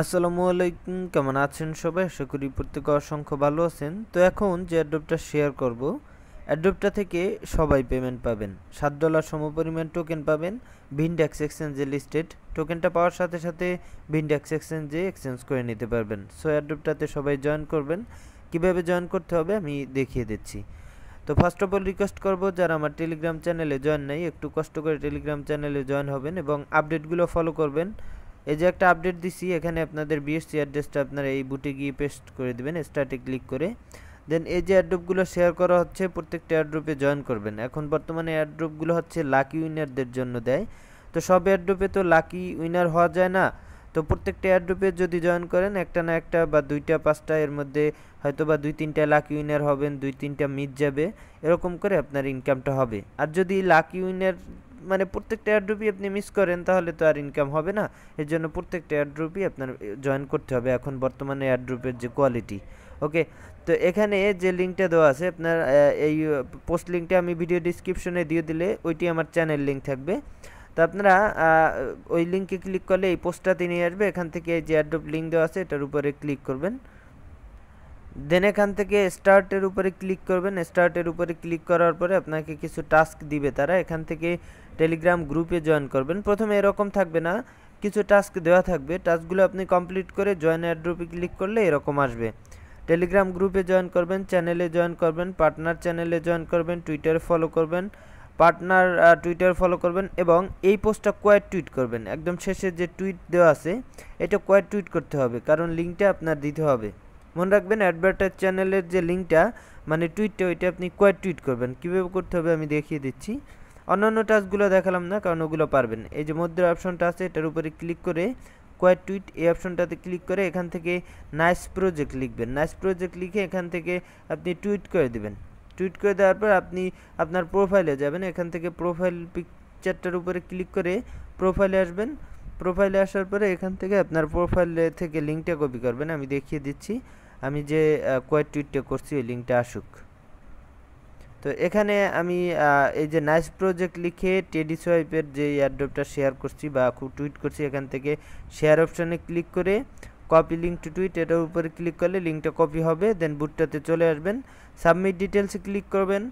আসসালামু আলাইকুম কেমন আছেন সবাই আশা করি প্রত্যেকে অসংখ্য ভালো আছেন তো এখন যে অ্যাডপটা শেয়ার করব অ্যাডপটা থেকে সবাই পেমেন্ট পাবেন সাত ডলার সমপরিমাণ টোকেন পাবেন ভিনডেক্স এক্সচেঞ্জে লিস্টেড টোকেনটা পাওয়ার সাথে সাথে ভিনডেক্স এক্সচেঞ্জে এক্সচেঞ্জ করে নিতে পারবেন সো অ্যাডপটাতে সবাই জয়েন করবেন কিভাবে জয়েন করতে হবে আমি দেখিয়ে দিচ্ছি তো ফার্স্ট অফ অল রিকোয়েস্ট করবো যারা আমার টেলিগ্রাম চ্যানেলে জয়েন নেই একটু কষ্ট করে টেলিগ্রাম চ্যানেলে জয়েন হবেন এবং আপডেটগুলো ফলো করবেন এই যে একটা আপডেট দিছি এখানে আপনাদের বিএসসি অ্যাড্রেসটা আপনারা এই বুটে গিয়ে পেস্ট করে দেবেন স্টার্টে ক্লিক করে দেন এই যে অ্যাড্রপগুলো শেয়ার করা হচ্ছে প্রত্যেকটা অ্যাড্রপে জয়েন করবেন এখন বর্তমানে অ্যাড্রপগুলো হচ্ছে লাকি উইনারদের জন্য দেয় তো সব অ্যাড্রপে তো লাকি উইনার হওয়া যায় না তো প্রত্যেকটা অ্যাড্রপে যদি জয়েন করেন একটা না একটা বা দুইটা পাঁচটা এর মধ্যে হয়তো বা দুই তিনটা লাকি উইনার হবেন দুই তিনটা মিট যাবে এরকম করে আপনার ইনকামটা হবে আর যদি লাকি উইনার মানে প্রত্যেকটা এয়ারড্রপই আপনি মিস করেন তাহলে তো আর ইনকাম হবে না এর জন্য প্রত্যেকটা এয়ারড্রপই আপনার জয়েন করতে হবে এখন বর্তমানে এয়ারড্রপের যে কোয়ালিটি ওকে তো এখানে যে লিঙ্কটা দেওয়া আছে আপনার এই পোস্ট লিঙ্কটা আমি ভিডিও ডিসক্রিপশনে দিয়ে দিলে ওইটি আমার চ্যানেল লিঙ্ক থাকবে তো আপনারা ওই লিঙ্কে ক্লিক করলে এই পোস্টটাতে নিয়ে আসবে এখান থেকে যে অ্যাড্রপ লিঙ্ক দেওয়া আছে এটার উপরে ক্লিক করবেন দেন এখান থেকে স্টার্টের উপরে ক্লিক করবেন স্টার্টের উপরে ক্লিক করার পরে আপনাকে কিছু টাস্ক দিবে তারা এখান থেকে টেলিগ্রাম গ্রুপে জয়েন করবেন প্রথমে এরকম থাকবে না কিছু টাস্ক দেওয়া থাকবে টাস্কগুলো আপনি কমপ্লিট করে জয়েন অ্যাড্রুপে ক্লিক করলে এরকম আসবে টেলিগ্রাম গ্রুপে জয়েন করবেন চ্যানেলে জয়েন করবেন পার্টনার চ্যানেলে জয়েন করবেন টুইটারে ফলো করবেন পার্টনার টুইটার ফলো করবেন এবং এই পোস্টটা কোয়ার টুইট করবেন একদম শেষে যে টুইট দেওয়া আছে এটা কোয়ার টুইট করতে হবে কারণ লিঙ্কটা আপনার দিতে হবে মনে রাখবেন অ্যাডভার্টাইজ চ্যানেলের যে লিঙ্কটা মানে টুইটটা ওইটা আপনি কয়েক টুইট করবেন কীভাবে করতে হবে আমি দেখিয়ে দিচ্ছি অন্যান্য টাস্কগুলো দেখালাম না কারণ ওগুলো পারবেন এই যে মধ্যে অপশনটা আছে এটার উপরে ক্লিক করে কোয়ার টুইট এই অপশনটাতে ক্লিক করে এখান থেকে নাইস প্রজেক্ট লিখবেন নাইস প্রজেক্ট লিখে এখান থেকে আপনি টুইট করে দেবেন টুইট করে দেওয়ার পর আপনি আপনার প্রোফাইলে যাবেন এখান থেকে প্রোফাইল পিকচারটার উপরে ক্লিক করে প্রোফাইলে আসবেন প্রোফাইলে আসার পরে এখান থেকে আপনার প্রোফাইলে থেকে লিঙ্কটা কপি করবেন আমি দেখিয়ে দিচ্ছি আমি যে কয়েক টুইটটা করছি ওই লিঙ্কটা আসুক তো এখানে আমি এই যে নাইস প্রজেক্ট লিখে টেডি সোয়াইপের যে এয়ারড্রপটা শেয়ার করছি বা খুব টুইট করছি এখান থেকে শেয়ার অপশানে ক্লিক করে কপি লিঙ্ক টু টুইট এটার উপরে ক্লিক করলে লিঙ্কটা কপি হবে দেন বুটটাতে চলে আসবেন সাবমিট ডিটেলসে ক্লিক করবেন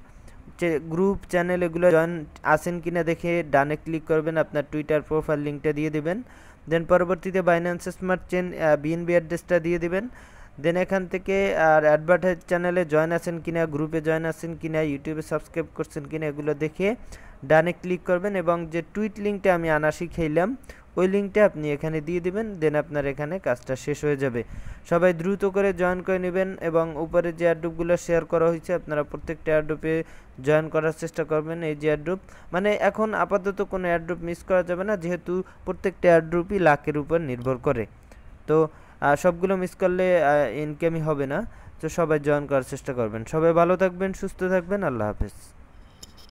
গ্রুপ চ্যানেল এগুলো জয়েন আসেন না দেখে ডানে ক্লিক করবেন আপনার টুইটার প্রোফাইল লিঙ্কটা দিয়ে দেবেন দেন পরবর্তীতে বাইন্যান্স স্মার্ট চেন বিএনবি অ্যাড্রেসটা দিয়ে দেবেন দেন এখান থেকে আর অ্যাডভার্টাইজ চ্যানেলে জয়েন আছেন কিনা গ্রুপে জয়েন আছেন কিনা ইউটিউবে সাবস্ক্রাইব করছেন কিনা এগুলো দেখে ডানে ক্লিক করবেন এবং যে টুইট লিঙ্কটা আমি আনা শিখাইলাম ওই লিঙ্কটা আপনি এখানে দিয়ে দিবেন দেন আপনার এখানে কাজটা শেষ হয়ে যাবে সবাই দ্রুত করে জয়েন করে নেবেন এবং উপরে যে অ্যাড্রুপগুলো শেয়ার করা হয়েছে আপনারা প্রত্যেকটা অ্যাড্রুপে জয়েন করার চেষ্টা করবেন এই যে অ্যাড্রুপ মানে এখন আপাতত কোনো অ্যাড্রুপ মিস করা যাবে না যেহেতু প্রত্যেকটা অ্যাড্রুপই লাখের উপর নির্ভর করে তো সবগুলো মিস করলে ইনকামই হবে না তো সবাই জয়েন করার চেষ্টা করবেন সবাই ভালো থাকবেন সুস্থ থাকবেন আল্লাহ হাফেজ